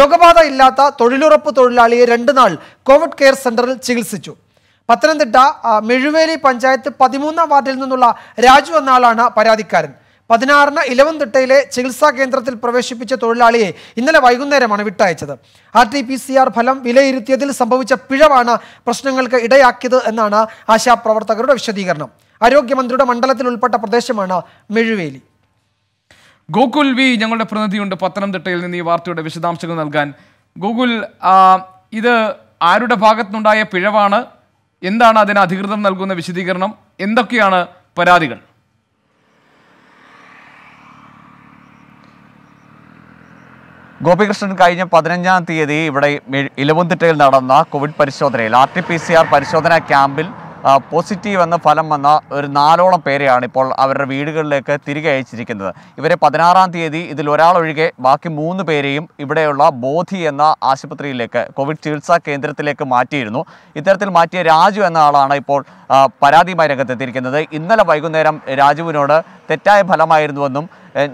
രോഗബാധ ഇല്ലാത്ത തൊഴിലുറപ്പ് തൊഴിലാളിയെ രണ്ടു നാൾ കോവിഡ് കെയർ സെന്ററിൽ ചികിത്സിച്ചു പത്തനംതിട്ട മെഴുവേലി പഞ്ചായത്ത് പതിമൂന്നാം വാർഡിൽ നിന്നുള്ള രാജു എന്നയാളാണ് പരാതിക്കാരൻ പതിനാറിന് ഇലവൻതിട്ടയിലെ ചികിത്സാ കേന്ദ്രത്തിൽ പ്രവേശിപ്പിച്ച തൊഴിലാളിയെ ഇന്നലെ വൈകുന്നേരമാണ് വിട്ടയച്ചത് ആർ ടി പി സി ആർ ഫലം വിലയിരുത്തിയതിൽ സംഭവിച്ച പിഴവാണ് പ്രശ്നങ്ങൾക്ക് ഇടയാക്കിയത് എന്നാണ് ആശാപ്രവർത്തകരുടെ വിശദീകരണം ആരോഗ്യമന്ത്രിയുടെ മണ്ഡലത്തിൽ ഉൾപ്പെട്ട പ്രദേശമാണ് മെഴുവേലി ഗോകുൽ വി ഞങ്ങളുടെ പ്രതിനിധിയുണ്ട് പത്തനംതിട്ടയിൽ നിന്ന് ഈ വാർത്തയുടെ വിശദാംശങ്ങൾ നൽകാൻ ഗോകുൽ ഇത് ആരുടെ ഭാഗത്തുനിന്നുണ്ടായ പിഴവാണ് എന്താണ് അതിന് അധികൃതർ നൽകുന്ന വിശദീകരണം എന്തൊക്കെയാണ് പരാതികൾ ഗോപികൃഷ്ണൻ കഴിഞ്ഞ പതിനഞ്ചാം തീയതി ഇവിടെ ഇലവുന്തിട്ടയിൽ നടന്ന കോവിഡ് പരിശോധനയിൽ R T P C R പരിശോധനാ ക്യാമ്പിൽ പോസിറ്റീവ് എന്ന ഫലം വന്ന ഒരു നാലോളം പേരെയാണ് ഇപ്പോൾ അവരുടെ വീടുകളിലേക്ക് തിരികെ അയച്ചിരിക്കുന്നത് ഇവരെ പതിനാറാം തീയതി ഇതിൽ ഒരാളൊഴികെ ബാക്കി മൂന്ന് പേരെയും ഇവിടെയുള്ള ബോധി എന്ന ആശുപത്രിയിലേക്ക് കോവിഡ് ചികിത്സാ കേന്ദ്രത്തിലേക്ക് മാറ്റിയിരുന്നു ഇത്തരത്തിൽ മാറ്റിയ രാജു എന്ന ആളാണ് ഇപ്പോൾ പരാതിയുമായി രംഗത്തെത്തിയിരിക്കുന്നത് ഇന്നലെ വൈകുന്നേരം രാജുവിനോട് തെറ്റായ ഫലമായിരുന്നുവെന്നും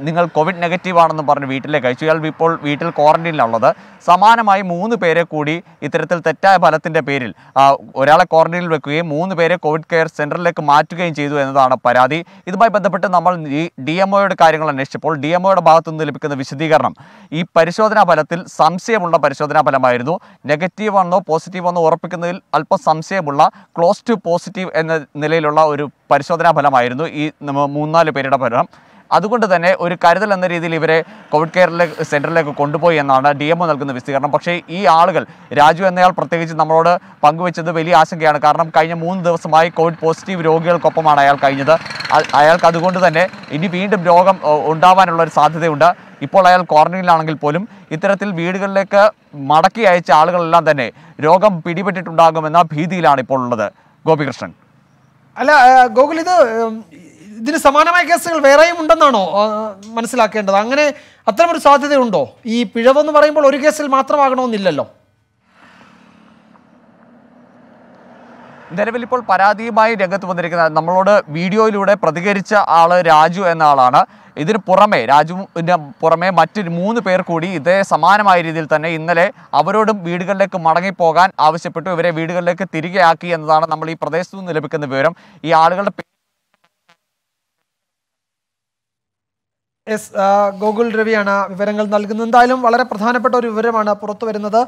നിങ്ങൾ കോവിഡ് നെഗറ്റീവ് ആണെന്ന് പറഞ്ഞ് വീട്ടിലേക്ക് അയച്ചു ഇയാൾ ഇപ്പോൾ വീട്ടിൽ ക്വാറന്റീനിലുള്ളത് സമാനമായി മൂന്ന് പേരെ കൂടി ഇത്തരത്തിൽ തെറ്റായ ഫലത്തിൻ്റെ പേരിൽ ഒരാളെ ക്വാറൻറ്റീനിൽ വെക്കുകയും മൂന്ന് പേരെ കോവിഡ് കെയർ സെൻറ്ററിലേക്ക് മാറ്റുകയും ചെയ്തു എന്നതാണ് പരാതി ഇതുമായി ബന്ധപ്പെട്ട് നമ്മൾ ഡി എം ഒയുടെ കാര്യങ്ങൾ അന്വേഷിച്ചപ്പോൾ ഡി എം ഒയുടെ ഭാഗത്തു നിന്ന് ലഭിക്കുന്ന വിശദീകരണം ഈ പരിശോധനാ ഫലത്തിൽ സംശയമുള്ള പരിശോധനാ ഫലമായിരുന്നു നെഗറ്റീവ് ആണെന്നോ പോസിറ്റീവ് ആണെന്നോ ഉറപ്പിക്കുന്നതിൽ അല്പം സംശയമുള്ള ക്ലോസ് ടു പോസിറ്റീവ് എന്ന നിലയിലുള്ള ഒരു പരിശോധനാ ഫലമായിരുന്നു ഈ മൂന്നാല് പേരുടെ ഫലം അതുകൊണ്ട് തന്നെ ഒരു കരുതൽ എന്ന രീതിയിൽ ഇവരെ കോവിഡ് കെയറിലേക്ക് സെൻറ്ററിലേക്ക് കൊണ്ടുപോയി എന്നാണ് ഡി എംഒ നൽകുന്ന വിശദീകരണം പക്ഷേ ഈ ആളുകൾ രാജു എന്നയാൾ പ്രത്യേകിച്ച് നമ്മളോട് പങ്കുവച്ചത് വലിയ ആശങ്കയാണ് കാരണം കഴിഞ്ഞ മൂന്ന് ദിവസമായി കോവിഡ് പോസിറ്റീവ് രോഗികൾക്കൊപ്പമാണ് അയാൾ കഴിഞ്ഞത് അയാൾക്ക് അതുകൊണ്ട് തന്നെ ഇനി വീണ്ടും രോഗം ഉണ്ടാവാനുള്ള ഒരു സാധ്യതയുണ്ട് ഇപ്പോൾ അയാൾ ക്വാറന്റൈനിലാണെങ്കിൽ പോലും ഇത്തരത്തിൽ വീടുകളിലേക്ക് മടക്കി അയച്ച ആളുകളെല്ലാം തന്നെ രോഗം പിടിപെട്ടിട്ടുണ്ടാകുമെന്ന ഭീതിയിലാണ് ഇപ്പോൾ ഉള്ളത് ഗോപികൃഷ്ണൻ അല്ല ഗോകുൽ ഇത് ഇതിന് സമാനമായ കേസുകൾ വേറെയും ഉണ്ടെന്നാണോ മനസ്സിലാക്കേണ്ടത് അങ്ങനെ അത്തരമൊരു സാധ്യതയുണ്ടോ ഈ പിഴവെന്ന് പറയുമ്പോൾ ഒരു കേസിൽ മാത്രമാകണമെന്നില്ലല്ലോ നിലവിൽ ഇപ്പോൾ പരാതിയുമായി രംഗത്ത് വന്നിരിക്കുന്ന നമ്മളോട് വീഡിയോയിലൂടെ പ്രതികരിച്ച ആള് രാജു എന്ന ആളാണ് ഇതിന് പുറമെ രാജുവിൻ്റെ പുറമെ മറ്റൊരു മൂന്ന് പേർ കൂടി ഇതേ സമാനമായ രീതിയിൽ തന്നെ ഇന്നലെ അവരോടും വീടുകളിലേക്ക് മടങ്ങിപ്പോകാൻ ആവശ്യപ്പെട്ടു ഇവരെ വീടുകളിലേക്ക് തിരികെ ആക്കി എന്നതാണ് നമ്മൾ ഈ പ്രദേശത്തു നിന്ന് ലഭിക്കുന്ന വിവരം ഈ ആളുകളുടെ എസ് ഗോകുൽ രവിയാണ് വിവരങ്ങൾ നൽകുന്നത് എന്തായാലും വളരെ പ്രധാനപ്പെട്ട ഒരു വിവരമാണ് പുറത്തു വരുന്നത്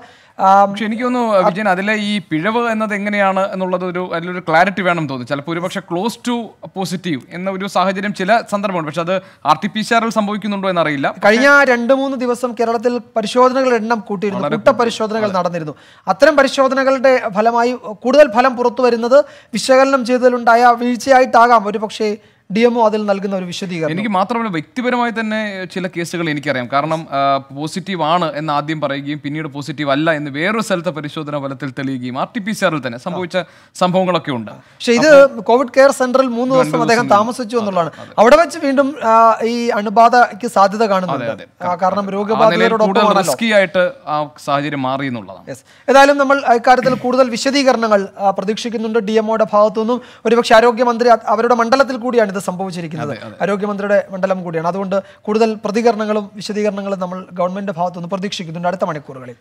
പക്ഷെ എനിക്ക് തോന്നുന്നു വിജയൻ അതിലെ ഈ പിഴവ് എന്നത് എങ്ങനെയാണ് എന്നുള്ളത് ഒരു അതിലൊരു ക്ലാരിറ്റി വേണം തോന്നുന്നു ചിലപ്പോൾ ഒരുപക്ഷെ ക്ലോസ് ടു പോസിറ്റീവ് എന്ന ഒരു സാഹചര്യം ചില സന്ദർഭമുണ്ട് പക്ഷെ അത് ആർ ടി പി സി സംഭവിക്കുന്നുണ്ടോ എന്നറിയില്ല കഴിഞ്ഞ രണ്ട് മൂന്ന് ദിവസം കേരളത്തിൽ പരിശോധനകളുടെ എണ്ണം കൂട്ടിയിരുന്നു കൂട്ട പരിശോധനകൾ നടന്നിരുന്നു അത്തരം പരിശോധനകളുടെ ഫലമായി കൂടുതൽ ഫലം പുറത്തു വരുന്നത് വിശകലനം ചെയ്തതിലുണ്ടായ വീഴ്ചയായിട്ടാകാം ഒരു പക്ഷേ ഡി എംഒ അതിൽ നൽകുന്ന ഒരു വിശദീകരണം എനിക്ക് മാത്രമല്ല വ്യക്തിപരമായി തന്നെ ചില കേസുകൾ എനിക്കറിയാം കാരണം പോസിറ്റീവ് ആണ് എന്ന് ആദ്യം പറയുകയും പിന്നീട് പോസിറ്റീവ് അല്ല എന്ന് വേറൊരു സ്ഥലത്തെ പരിശോധന ഫലത്തിൽ തെളിയുകയും ആർ ടി പി സിആറിൽ തന്നെ സംഭവിച്ച സംഭവങ്ങളൊക്കെ ഉണ്ട് പക്ഷേ ഇത് കോവിഡ് കെയർ സെന്ററിൽ മൂന്ന് ദിവസം അദ്ദേഹം താമസിച്ചു എന്നുള്ളതാണ് അവിടെ വെച്ച് വീണ്ടും ഈ അണുബാധയ്ക്ക് സാധ്യത കാണുന്നുണ്ട് കാരണം ആ സാഹചര്യം മാറി എന്നുള്ളതാണ് ഏതായാലും നമ്മൾ ഇക്കാര്യത്തിൽ കൂടുതൽ വിശദീകരണങ്ങൾ പ്രതീക്ഷിക്കുന്നുണ്ട് ഡി എംഒയുടെ ഭാഗത്തുനിന്നും ഒരുപക്ഷെ ആരോഗ്യമന്ത്രി അവരുടെ മണ്ഡലത്തിൽ കൂടിയാണ് ഇത് സംഭവിച്ചിരിക്കുന്നത് ആരോഗ്യമന്ത്രിയുടെ മണ്ഡലം കൂടിയാണ് അതുകൊണ്ട് കൂടുതൽ പ്രതികരണങ്ങളും വിശദീകരണങ്ങളും നമ്മൾ ഗവൺമെന്റിന്റെ ഭാഗത്തുനിന്ന് പ്രതീക്ഷിക്കുന്നുണ്ട് അടുത്ത മണിക്കൂറുകളിൽ